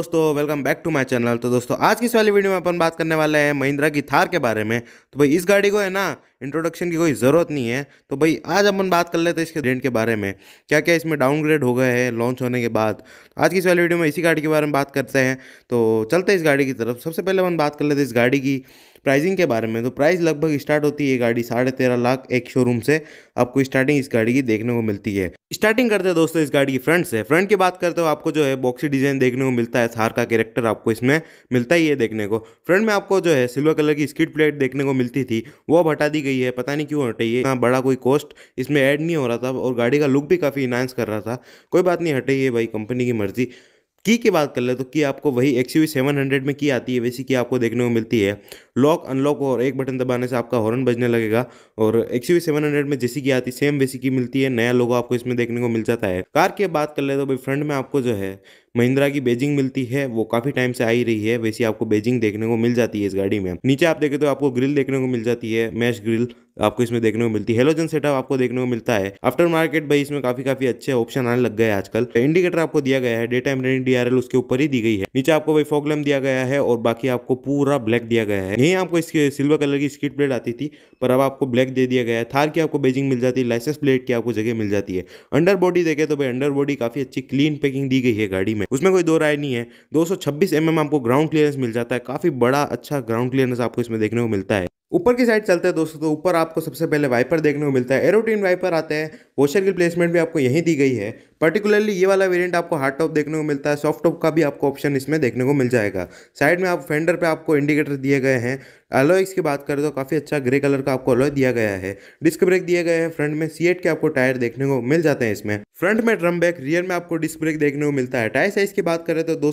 दोस्तों welcome back to my channel तो दोस्तों आज की इस वाली वीडियो में अपन बात करने वाले हैं महिंद्रा की थार के बारे में तो भाई इस गाड़ी को है ना इंट्रोडक्शन की कोई ज़रूरत नहीं है तो भाई आज अपन बात कर लेते हैं इसके रेंट के बारे में क्या क्या इसमें डाउनग्रेड हो गए हैं लॉन्च होने के बाद आज की इस वाली वीडियो में इसी गाड़ी के बारे में बात करते हैं तो चलते हैं इस गाड़ी की तरफ सबसे पहले अपन बात कर लेते हैं इस गाड़ी की प्राइसिंग के बारे में तो प्राइस लगभग स्टार्ट होती है गाड़ी साढ़े तेरह लाख एक शोरूम से आपको स्टार्टिंग इस गाड़ी की देखने को मिलती है स्टार्टिंग करते हैं दोस्तों इस गाड़ी की फ्रंट से फ्रंट की बात करते हो आपको जो है बॉक्सी डिजाइन देखने को मिलता है थार का कैरेक्टर आपको इसमें मिलता ही है देखने को फ्रंट में आपको जो है सिल्वर कलर की स्कीट प्लेट देखने को मिलती थी वो अब हटा दी गई गई है पता नहीं क्यों हटे ये बड़ा कोई कॉस्ट इसमें ऐड नहीं हो रहा था और गाड़ी का लुक भी काफ़ी इनहांस कर रहा था कोई बात नहीं हटे है भाई कंपनी की मर्जी की की बात कर ले तो की आपको वही एक्स यू सेवन हंड्रेड में की आती है वैसी की आपको देखने को मिलती है लॉक अनलॉक और एक बटन दबाने से आपका हॉर्न बजने लगेगा और एक्स यू सेवन हंड्रेड में जैसी की आती है सेम वैसी की मिलती है नया लोगो आपको इसमें देखने को मिल जाता है कार की बात कर ले तो भाई फ्रंट में आपको जो है महिंद्रा की बेजिंग मिलती है वो काफी टाइम से आई रही है वैसी आपको बेजिंग देखने को मिल जाती है इस गाड़ी में नीचे आप देखें तो आपको ग्रिल देखने को मिल जाती है मैश ग्रिल आपको इसमें देखने को मिलती है हेलोजन सेटअप आपको देखने को मिलता है आफ्टर मार्केट भाई इसमें काफी काफी अच्छे ऑप्शन आने लग गए आजकल इंडिकेटर आपको दिया गया है डेटा टाइम डीआरएल उसके ऊपर ही दी गई है नीचे आपको भाई फॉगलम दिया गया है और बाकी आपको पूरा ब्लैक दिया गया है यही आपको इसकी सिल्वर कलर की स्कीट प्लेट आती थी पर अब आपको ब्लैक दे दिया गया है थार की आपको बेजिंग मिल जाती है लाइसेंस प्लेट की आपको जगह मिल जाती है अंडर बॉडी देखे तो भाई अंडर बॉडी काफी अच्छी क्लीन पैकिंग दी गई है गाड़ी में उसमें कोई दो राय नहीं है दो सौ एम आपको ग्राउंड क्लियरेंस मिल जाता है काफी बड़ा अच्छा ग्राउंड क्लियरेंस आपको इसमें देखने को मिलता है ऊपर की साइड चलते हैं दोस्तों तो ऊपर आपको सबसे पहले वाइपर देखने को मिलता है एरोटीन वाइपर आते हैं वॉशर की प्लेसमेंट भी आपको यहीं दी गई है पर्टिकुलरली ये वाला वेरिएंट आपको हार्ड टॉप देखने को मिलता है सॉफ्ट टॉप का भी आपको ऑप्शन इसमें देखने को मिल जाएगा साइड में आप फेंडर पे आपको इंडिकेटर दिए गए हैं अलॉइस की बात करें तो काफ़ी अच्छा ग्रे कलर का आपको अलॉय दिया गया है डिस्क ब्रेक दिए गए हैं फ्रंट में सी के आपको टायर देखने को मिल जाते हैं इसमें फ्रंट में ड्रम बैक रियर में आपको डिस्क ब्रेक देखने को मिलता है टायर साइज की बात करें तो दो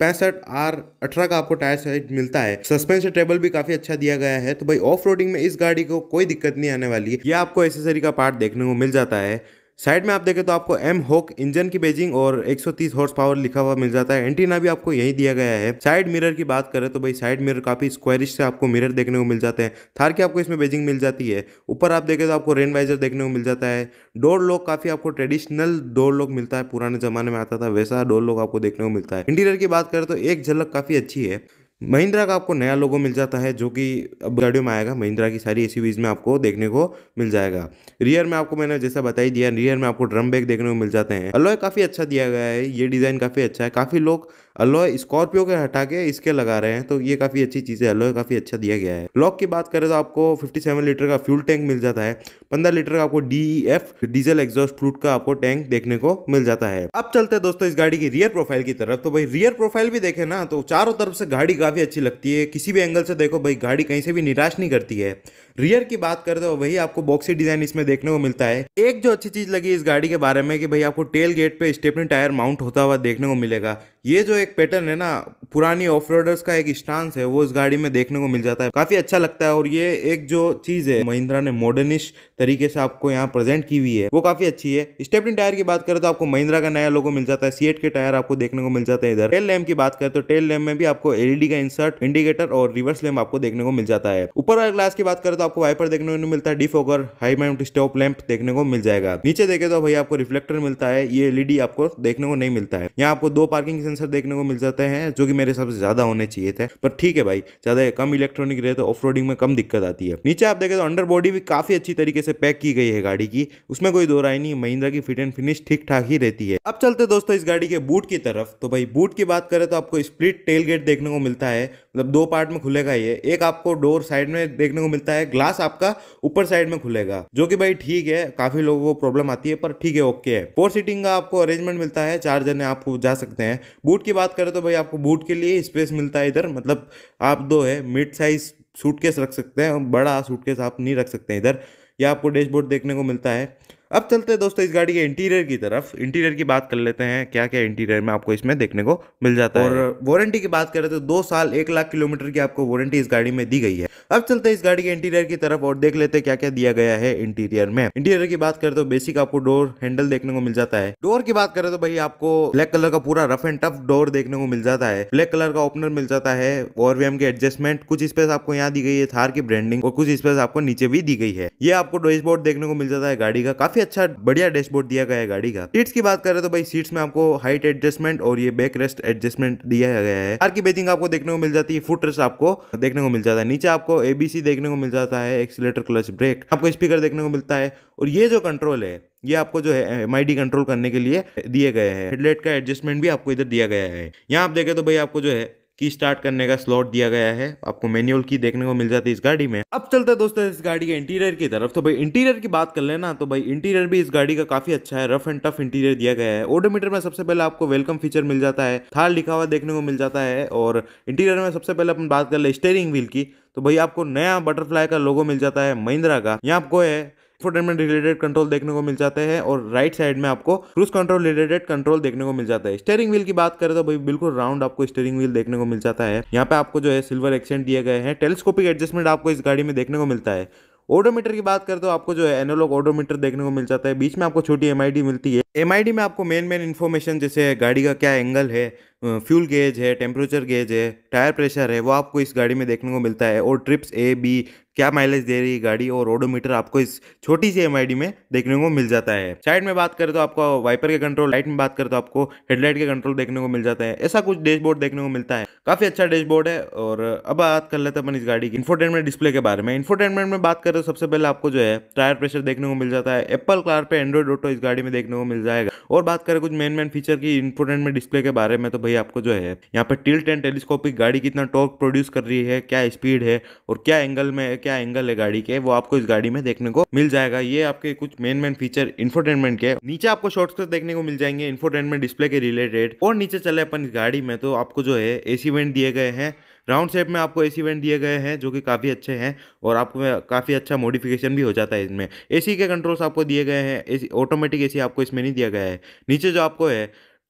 पैंसठ आर अठारह का आपको टायर साइज मिलता है सस्पेंशन टेबल भी काफी अच्छा दिया गया है तो भाई ऑफ रोडिंग में इस गाड़ी को कोई दिक्कत नहीं आने वाली है यह आपको एसेसरी का पार्ट देखने को मिल जाता है साइड में आप देखें तो आपको एम होक इंजन की बेजिंग और 130 हॉर्स पावर लिखा हुआ मिल जाता है एंटीना भी आपको यही दिया गया है साइड मिरर की बात करें तो भाई साइड मिरर काफी स्क्वायरिश से आपको मिरर देखने को मिल जाते हैं थार की आपको इसमें बेजिंग मिल जाती है ऊपर आप देखें तो आपको रेनवाइजर देखने को मिल जाता है डोर लॉक काफी आपको ट्रेडिशनल डोर लॉक मिलता है पुराने जमाने में आता था वैसा डोर लॉक आपको देखने को मिलता है इंटीरियर की बात करें तो एक झलक काफी अच्छी है महिंद्रा का आपको नया लोगो मिल जाता है जो कि अब गाड़ियों में आएगा महिंद्रा की सारी एस में आपको देखने को मिल जाएगा रियर में आपको मैंने जैसा बताई दिया रियर में आपको ड्रम बैग देखने को मिल जाते हैं अलॉय काफ़ी अच्छा दिया गया है ये डिज़ाइन काफ़ी अच्छा है काफ़ी लोग अलॉय स्कॉर्पियो के हटा के इसके लगा रहे हैं तो ये काफ़ी अच्छी चीज़ है अलॉय काफ़ी अच्छा दिया गया है लॉक की बात करें तो आपको 57 लीटर का फ्यूल टैंक मिल जाता है 15 लीटर का आपको D F e diesel exhaust fluid का आपको टैंक देखने को मिल जाता है अब चलते हैं दोस्तों इस गाड़ी की रियर प्रोफाइल की तरफ तो भाई रियर प्रोफाइल भी देखे ना तो चारों तरफ से गाड़ी काफ़ी अच्छी लगती है किसी भी एंगल से देखो भाई गाड़ी कहीं से भी निराश नहीं करती है रियर की बात करते हो वही आपको बॉक्सी डिजाइन इसमें देखने को मिलता है एक जो अच्छी चीज़ लगी इस गाड़ी के बारे में कि भाई आपको टेल गेट पे स्टेपनी टायर माउंट होता हुआ देखने को मिलेगा ये जो एक पैटर्न है ना पुरानी ऑफ रोडर्स का एक स्टांस है वो इस गाड़ी में देखने को मिल जाता है काफी अच्छा लगता है और ये एक जो चीज है महिंद्रा ने मॉडर्निश तरीके से आपको यहाँ प्रेजेंट की हुई है वो काफी अच्छी है स्टेपनी टायर की बात करें तो आपको महिंद्रा का नया लोगो मिल जाता है सीएट के टायर आपको देखने को मिल जाता है इधर टेल लैम्प की बात करें तो टेल लैम्प में भी आपको एलईडी का इंसर्ट इंडिकेटर और रिवर्स लैम्प आपको देखने को मिल जाता है ऊपर वाले ग्लास की बात करें तो आपको वाइपर देखने को मिलता है defogger high mount stop lamp देखने को मिल जाएगा नीचे देखे तो भाई आपको रिफ्लेक्टर मिलता है ये एलईडी आपको देखने को नहीं मिलता है यहाँ आपको दो पार्किंग सेंसर देखने को मिल जाते हैं जो की मेरे हिसाब से ज़्यादा होने चाहिए थे पर ठीक है भाई ज़्यादा कम इलेक्ट्रॉनिक रहे तो ऑफ में कम दिक्कत आती है नीचे आप देखें तो अंडर बॉडी भी काफ़ी अच्छी तरीके से पैक की गई है गाड़ी की उसमें कोई दो राय नहीं महिंद्रा की फिट एंड फिनिश ठीक ठाक ही रहती है अब चलते दोस्तों इस गाड़ी के बूट की तरफ तो भाई बूट की बात करें तो आपको स्प्लिट टेल देखने को मिलता है मतलब दो पार्ट में खुलेगा ये एक आपको डोर साइड में देखने को मिलता है ग्लास आपका ऊपर साइड में खुलेगा जो कि भाई ठीक है काफी लोगों को प्रॉब्लम आती है पर ठीक है ओके है फोर सीटिंग का आपको अरेंजमेंट मिलता है चार जने आपको जा सकते हैं बूट की बात करें तो भाई आपको बूट के के लिए स्पेस मिलता है इधर मतलब आप दो है मिड साइज सूटकेस रख सकते हैं और बड़ा सूटकेस आप नहीं रख सकते इधर या आपको डैशबोर्ड देखने को मिलता है अब चलते हैं दोस्तों इस गाड़ी के इंटीरियर की तरफ इंटीरियर की बात कर लेते हैं क्या क्या इंटीरियर में आपको इसमें देखने को मिल जाता है और वारंटी की बात करें तो दो साल एक लाख किलोमीटर की आपको वारंटी इस गाड़ी में दी गई है अब चलते हैं इस गाड़ी के इंटीरियर की तरफ और देख लेते हैं क्या क्या दिया गया है इंटीरियर में इंटीरियर की बात करें तो बेसिक आपको डोर हैंडल देखने को मिल जाता है डोर की बात करें तो भाई आपको ब्लैक कलर का पूरा रफ एंड टफ डोर देखने को मिल जाता है ब्लैक कलर का ओपनर मिल जाता है और वेम के एडजस्टमेंट कुछ स्पेस आपको यहाँ दी गई है थार की ब्रांडिंग और कुछ स्पेस आपको नीचे भी दी गई है ये आपको बोर्ड देखने को मिल जाता है गाड़ी का काफी काफी अच्छा बढ़िया डैशबोर्ड दिया गया है गाड़ी का सीट्स की बात करें तो भाई सीट्स में आपको हाइट एडजस्टमेंट और ये बैक रेस्ट एडजस्टमेंट दिया गया है कार की बेजिंग आपको देखने को मिल जाती है फुट रेस्ट आपको देखने को मिल जाता है नीचे आपको एबीसी देखने को मिल जाता है एक्सीटर क्लच ब्रेक आपको स्पीकर देखने को मिलता है और ये जो कंट्रोल है ये आपको जो है एम आई कंट्रोल करने के लिए दिए गए हैं हेडलाइट का एडजस्टमेंट भी आपको इधर दिया गया है यहाँ आप देखें तो भाई आपको जो है की स्टार्ट करने का स्लॉट दिया गया है आपको मैनुअल की देखने को मिल जाती है इस गाड़ी में अब चलते दोस्तों इस गाड़ी के इंटीरियर की तरफ तो भाई इंटीरियर की बात कर लेना तो भाई इंटीरियर भी इस गाड़ी का काफी अच्छा है रफ एंड टफ इंटीरियर दिया गया है ओडोमीटर में सबसे पहले आपको वेलकम फीचर मिल जाता है थार लिखा हुआ देखने को मिल जाता है और इंटीरियर में सबसे पहले अपन बात कर ले स्टेयरिंग व्हील की तो भाई आपको नया बटरफ्लाई का लोगो मिल जाता है महिंद्रा का यहाँ आपको है इंफोटेनमेंट रिलेटेड कंट्रोल देखने को मिल जाते हैं और राइट साइड में आपको क्रूज कंट्रोल रिलेटेड कंट्रोल देखने को मिल जाता है स्टेरिंग व्हील की बात करें तो भाई बिल्कुल राउंड आपको स्टेरिंग व्हील देखने को मिल जाता है यहाँ पे आपको जो है सिल्वर एक्सेंट दिए गए हैं टेलीस्कोपिक एडजस्टमेंट आपको इस गाड़ी में देखने को मिलता है ओडोमीटर की बात करें तो आपको जो है एनोलॉग ओडोमीटर देखने को मिल जाता है बीच में आपको छोटी एमआईडी मिलती है एम में आपको मेन मेन इन्फॉर्मेशन जैसे गाड़ी का क्या एंगल है फ्यूल गेज है टेम्परेचर गेज है टायर प्रेशर है वो आपको इस गाड़ी में देखने को मिलता है और ट्रिप्स ए बी क्या माइलेज दे रही है गाड़ी और ओडोमीटर आपको इस छोटी सी एम में देखने को मिल जाता है साइड में बात करें तो आपको वाइपर के कंट्रोल लाइट में बात करें तो आपको हेडलाइट के कंट्रोल देखने को मिल जाता है ऐसा कुछ डैशबोर्ड देखने को मिलता है काफी अच्छा डैशबोर्ड है और अब बात कर लेते हैं अपन इस गाड़ी की इन्फोटेनमेंट डिस्प्ले के बारे में इन्फोटेनमेंट में बात करें तो सबसे पहले आपको जो है टायर प्रेशर देखने को मिल जाता है Apple CarPlay Android Auto इस गाड़ी में देखने को मिल जाएगा और बात करें कुछ मेन मेन फीचर की इंपोर्टेंट में डिस्प्ले के बारे में तो भाई आपको जो है यहाँ पर टिल टेन टेलीस्कोपिक गाड़ी कितना टॉर्क प्रोड्यूस कर रही है क्या स्पीड है और क्या एंगल में क्या एंगल है गाड़ी के वो आपको इस गाड़ी में देखने को मिल जाएगा ये आपके कुछ मेन मेन फीचर इन्फोटेनमेंट के नीचे आपको शॉर्ट्स तो देखने को मिल जाएंगे इन्फोटेनमेंट डिस्प्ले के रिलेटेड और नीचे चले अपन इस गाड़ी में तो आपको जो है एसी वेंट दिए गए हैं राउंड शेप में आपको एसी वेंट दिए गए हैं जो कि काफ़ी अच्छे हैं और आपको काफ़ी अच्छा मॉडिफिकेशन भी हो जाता है इसमें एसी के कंट्रोल्स आपको दिए गए हैं एसी ऑटोमेटिक एसी आपको इसमें नहीं दिया गया है नीचे जो आपको है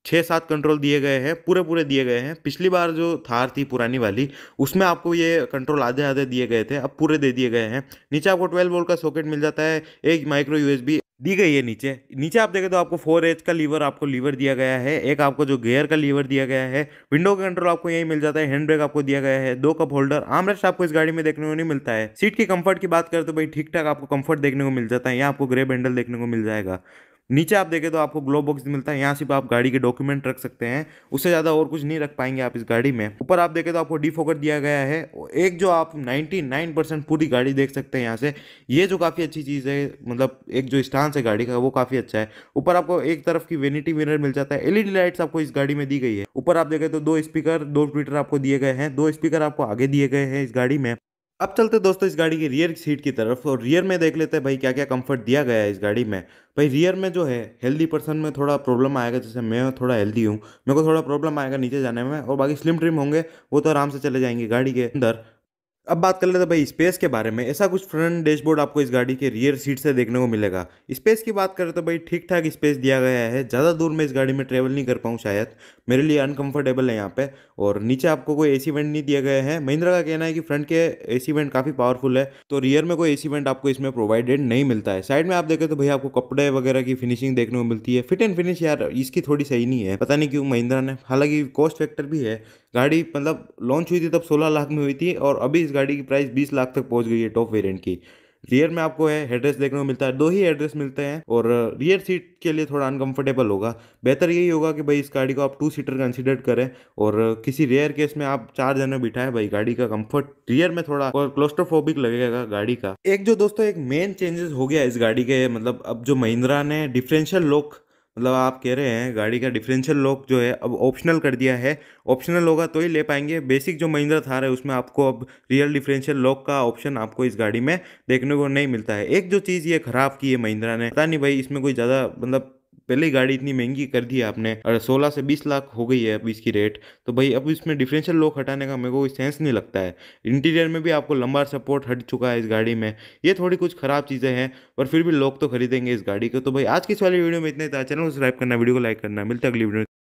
छः सात कंट्रोल दिए गए हैं पूरे पूरे दिए गए हैं पिछली बार जो थार थी पुरानी वाली उसमें आपको ये कंट्रोल आधे आधे दिए गए थे अब पूरे दे दिए गए हैं नीचे आपको ट्वेल्व वोल्ट का सॉकेट मिल जाता है एक माइक्रो यूएसबी दी गई है नीचे नीचे आप देखें तो आपको फोर एच का लीवर आपको लीवर दिया गया है एक आपको जो गेयर का लीवर दिया गया है विंडो का कंट्रोल आपको यही मिल जाता है हैंड ब्रेक आपको दिया गया है दो कप होल्डर आमरेस्ट आपको इस गाड़ी में देखने को नहीं मिलता है सीट की कंफर्ट की बात करें तो भाई ठीक ठाक आपको कंफर्ट देखने को मिल जाता है यहाँ आपको ग्रे बैंडल देखने को मिल जाएगा नीचे आप देखें तो आपको ग्लो बॉक्स मिलता है यहाँ सिर्फ आप गाड़ी के डॉक्यूमेंट रख सकते हैं उससे ज़्यादा और कुछ नहीं रख पाएंगे आप इस गाड़ी में ऊपर आप देखें तो आपको डिफोकर दिया गया है एक जो आप 99 परसेंट पूरी गाड़ी देख सकते हैं यहाँ से ये जो काफ़ी अच्छी चीज़ है मतलब एक जो स्टांस है गाड़ी का वो काफ़ी अच्छा है ऊपर आपको एक तरफ की वेनिटी विनर मिल जाता है एल लाइट्स आपको इस गाड़ी में दी गई है ऊपर आप देखें तो दो स्पीकर दो ट्विटर आपको दिए गए हैं दो स्पीकर आपको आगे दिए गए हैं इस गाड़ी में अब चलते दोस्तों इस गाड़ी की रियर सीट की तरफ और रियर में देख लेते हैं भाई क्या क्या कंफर्ट दिया गया है इस गाड़ी में भाई रियर में जो है हेल्दी पर्सन में थोड़ा प्रॉब्लम आएगा जैसे मैं थोड़ा हेल्दी हूँ मेरे को थोड़ा प्रॉब्लम आएगा नीचे जाने में और बाकी स्लिम ट्रिम होंगे वो तो आराम से चले जाएंगे गाड़ी के अंदर अब बात कर लेते तो हैं भाई स्पेस के बारे में ऐसा कुछ फ्रंट डैशबोर्ड आपको इस गाड़ी के रियर सीट से देखने को मिलेगा स्पेस की बात करें तो भाई ठीक ठाक स्पेस दिया गया है ज़्यादा दूर मैं इस गाड़ी में ट्रेवल नहीं कर पाऊँ शायद मेरे लिए अनकंफर्टेबल है यहाँ पे और नीचे आपको कोई एसी वेंट नहीं दिया गया है महिंद्रा का कहना है कि फ्रंट के सी वेंट काफ़ी पावरफुल है तो रियर में कोई एसी वेंट आपको इसमें प्रोवाइडेड नहीं मिलता है साइड में आप देखें तो भाई आपको कपड़े वगैरह की फिनिशिंग देखने को मिलती है फिट एंड फिनिश यार इसकी थोड़ी सही नहीं है पता नहीं क्यों महिंद्रा ने हालांकि कॉस्ट फैक्टर भी है गाड़ी मतलब लॉन्च हुई थी तब 16 लाख में हुई थी और अभी इस गाड़ी की प्राइस 20 लाख तक पहुंच गई है टॉप वेरिएंट की रियर में आपको है एड्रेस देखने को मिलता है दो ही एड्रेस मिलते हैं और रियर सीट के लिए थोड़ा अनकंफर्टेबल होगा बेहतर यही होगा कि भाई इस गाड़ी को आप टू सीटर कंसिडर करें और किसी रेयर केस में आप चार जने बिठाए भाई गाड़ी का कंफर्ट रियर में थोड़ा और क्लोस्ट्रोफोबिक लगेगा गाड़ी का एक जो दोस्तों एक मेन चेंजेस हो गया इस गाड़ी के मतलब अब जो महिंद्रा ने डिफरेंशियल लुक मतलब आप कह रहे हैं गाड़ी का डिफरेंशियल लॉक जो है अब ऑप्शनल कर दिया है ऑप्शनल होगा तो ही ले पाएंगे बेसिक जो महिंद्रा थार है उसमें आपको अब रियल डिफरेंशियल लॉक का ऑप्शन आपको इस गाड़ी में देखने को नहीं मिलता है एक जो चीज़ ये खराब की है महिंद्रा ने पता नहीं भाई इसमें कोई ज़्यादा मतलब पहले ही गाड़ी इतनी महंगी कर दी है आपने और सोलह से बीस लाख हो गई है अब इसकी रेट तो भाई अब इसमें डिफरेंशियल लॉक हटाने का मेरे को कोई सेंस नहीं लगता है इंटीरियर में भी आपको लंबा सपोर्ट हट चुका है इस गाड़ी में ये थोड़ी कुछ खराब चीज़ें हैं पर फिर भी लोग तो खरीदेंगे इस गाड़ी को तो भाई आज की इस वाली वीडियो में इतने चैनल सब्सक्राइब करना वीडियो को लाइक करना मिलता अगली वीडियो